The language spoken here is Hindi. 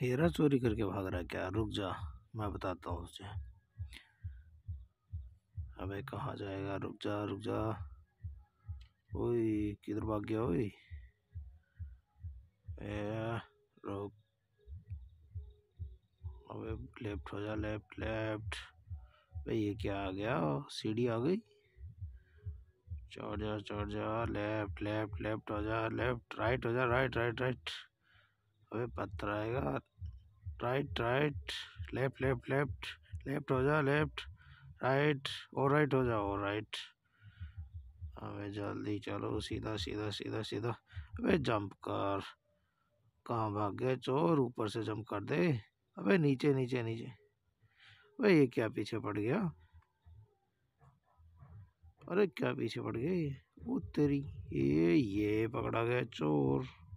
हेरा चोरी करके भाग रहा है क्या रुक जा मैं बताता हूँ उसे अबे कहाँ जाएगा रुक जा रुक जा ओए किधर भाग गया ओए रुक अबे लेफ्ट हो जा लेफ्ट लेफ्ट भाई ये क्या आ गया सीढ़ी आ गई चढ़ जा चढ़ जा लेफ्ट लेफ्ट लेफ्ट हो जा लेफ्ट राइट हो जा राइट राइट राइट, राइट। अबे पत्थर आएगा right right left left left left हो जा लेफ्ट राइट और राइट हो जाओ और राइट अबे जल्दी चलो सीधा सीधा सीधा सीधा अबे जंप कर कहाँ भाग गया चोर ऊपर से जंप कर दे अबे नीचे नीचे नीचे अबे ये क्या पीछे पड़ गया अरे क्या पीछे पड़ गया ये वो तेरी ये ये पकड़ा गया चोर